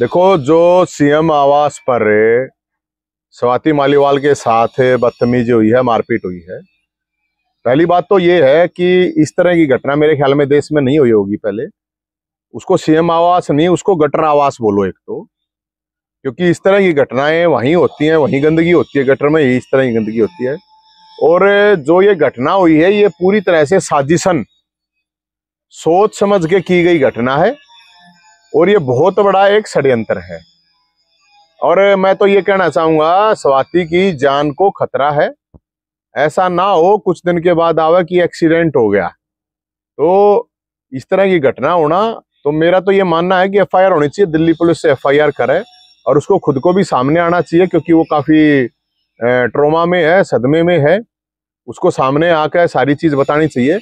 देखो जो सीएम आवास पर स्वाति मालीवाल के साथ बदतमीजी हुई है मारपीट हुई है पहली बात तो ये है कि इस तरह की घटना मेरे ख्याल में देश में नहीं हुई होगी पहले उसको सीएम आवास नहीं उसको गटर आवास बोलो एक तो क्योंकि इस तरह की घटनाएं वहीं होती हैं वहीं गंदगी होती है गटर में ही इस तरह की गंदगी होती है और जो ये घटना हुई है ये पूरी तरह से साजिशन सोच समझ के की गई घटना है और ये बहुत बड़ा एक षड्यंत्र है और मैं तो ये कहना चाहूंगा स्वाति की जान को खतरा है ऐसा ना हो कुछ दिन के बाद आवा कि एक्सीडेंट हो गया तो इस तरह की घटना होना तो मेरा तो ये मानना है कि एफआईआर होनी चाहिए दिल्ली पुलिस से एफआईआर करे और उसको खुद को भी सामने आना चाहिए क्योंकि वो काफ़ी ट्रोमा में है सदमे में है उसको सामने आकर सारी चीज़ बतानी चाहिए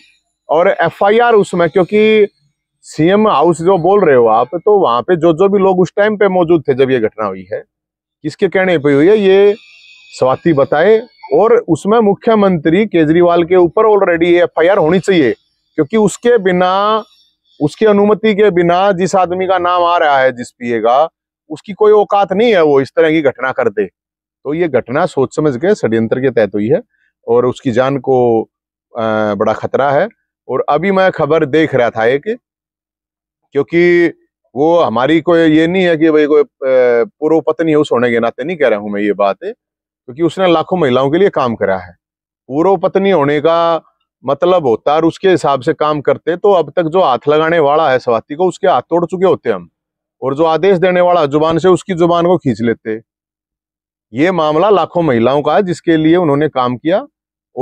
और एफआईआर उसमें क्योंकि सीएम हाउस जो बोल रहे हो आप तो वहां पे जो जो भी लोग उस टाइम पे मौजूद थे जब ये घटना हुई है किसके कहने पे हुई है ये स्वाति बताए और उसमें मुख्यमंत्री केजरीवाल के ऊपर ऑलरेडी एफ आई होनी चाहिए क्योंकि उसके बिना उसकी अनुमति के बिना जिस आदमी का नाम आ रहा है जिस पीए का उसकी कोई औकात नहीं है वो इस तरह की घटना कर दे तो ये घटना सोच समझ के षड्यंत्र के तहत हुई है और उसकी जान को बड़ा खतरा है और अभी मैं खबर देख रहा था एक क्योंकि वो हमारी कोई ये नहीं है कि भाई कोई पूर्व पत्नी है उस होने के नाते नहीं कह रहा हूं मैं ये बात है क्योंकि उसने लाखों महिलाओं के लिए काम करा है पूर्व पत्नी होने का मतलब होता और उसके हिसाब से काम करते तो अब तक जो हाथ लगाने वाला है स्वाति को उसके हाथ तोड़ चुके होते हम और जो आदेश देने वाला जुबान से उसकी जुबान को खींच लेते ये मामला लाखों महिलाओं का है जिसके लिए उन्होंने काम किया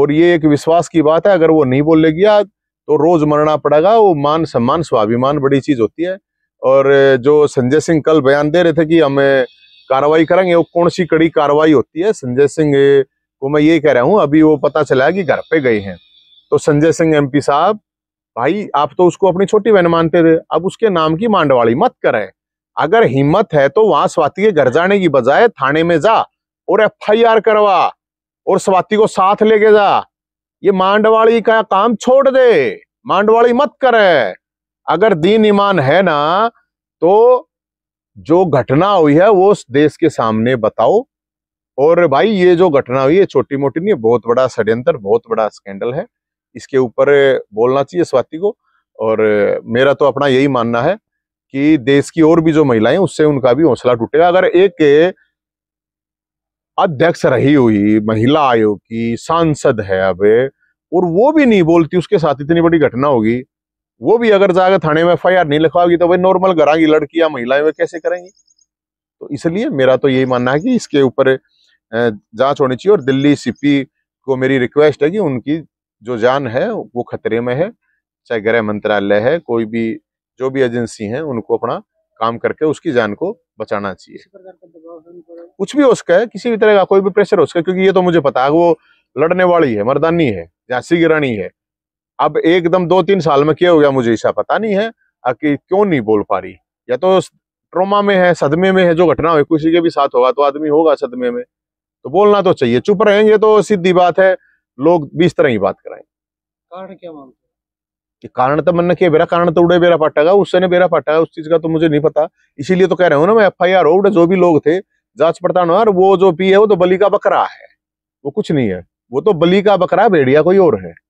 और ये एक विश्वास की बात है अगर वो नहीं बोलेगी आज तो रोज मरना पड़ेगा वो मान सम्मान स्वाभिमान बड़ी चीज होती है और जो संजय सिंह कल बयान दे रहे थे कि हमें कार्रवाई करेंगे वो कौन सी कड़ी कार्रवाई होती है संजय सिंह को मैं ये कह रहा हूँ अभी वो पता चला कि घर पे गए हैं तो संजय सिंह एम साहब भाई आप तो उसको अपनी छोटी बहन मानते थे अब उसके नाम की मांडवाड़ी मत करें अगर हिम्मत है तो वहां स्वाति के घर जाने की बजाय थाने में जा और एफआईआर करवा और स्वाति को साथ लेके जा ये मांडवाड़ी का काम छोड़ दे मांडवाड़ी मत करे अगर दीन ईमान है ना तो जो घटना हुई है वो देश के सामने बताओ और भाई ये जो घटना हुई है छोटी मोटी नहीं बहुत बड़ा षड्यंत्र बहुत बड़ा स्कैंडल है इसके ऊपर बोलना चाहिए स्वाति को और मेरा तो अपना यही मानना है कि देश की और भी जो महिलाएं उससे उनका भी हौसला टूटेगा अगर एक अध्यक्ष रही हुई महिला आयोग की सांसद है अब और वो भी नहीं बोलती उसके साथ इतनी बड़ी घटना होगी वो भी अगर जाकर थाने में एफ नहीं लिखवाओगी तो भाई नॉर्मल घर की लड़की या महिलाएं वे कैसे करेंगी तो इसलिए मेरा तो यही मानना है कि इसके ऊपर जांच होनी चाहिए और दिल्ली सीपी को मेरी रिक्वेस्ट है कि उनकी जो जान है वो खतरे में है चाहे गृह मंत्रालय है कोई भी जो भी एजेंसी है उनको अपना काम करके उसकी जान को बचाना चाहिए कुछ भी हो सका है किसी भी तरह का कोई भी प्रेशर हो सका क्योंकि ये तो मुझे पता है वो लड़ने वाली है मर्दानी है झांसी की रानी है अब एकदम दो तीन साल में क्या हो गया मुझे ऐसा पता नहीं है कि क्यों नहीं बोल पा रही या तो ट्रोमा में है सदमे में है जो घटना हुई किसी के भी साथ होगा तो आदमी होगा सदमे में तो बोलना तो चाहिए चुप रहेंगे तो सीधी बात है लोग बीस तरह ही बात कराएंगे कारण क्या मानते कि कारण तो मन के बेरा कारण तो उड़े बेरा पाटागा उससे ने बेरा पाटागा उस चीज का तो मुझे नहीं पता इसीलिए तो कह रहा हूँ ना मैं एफ आई आर हो जो भी लोग थे जांच पड़ताल और वो जो पी है वो तो बली का बकरा है वो कुछ नहीं है वो तो बली का बकरा भेड़िया कोई और है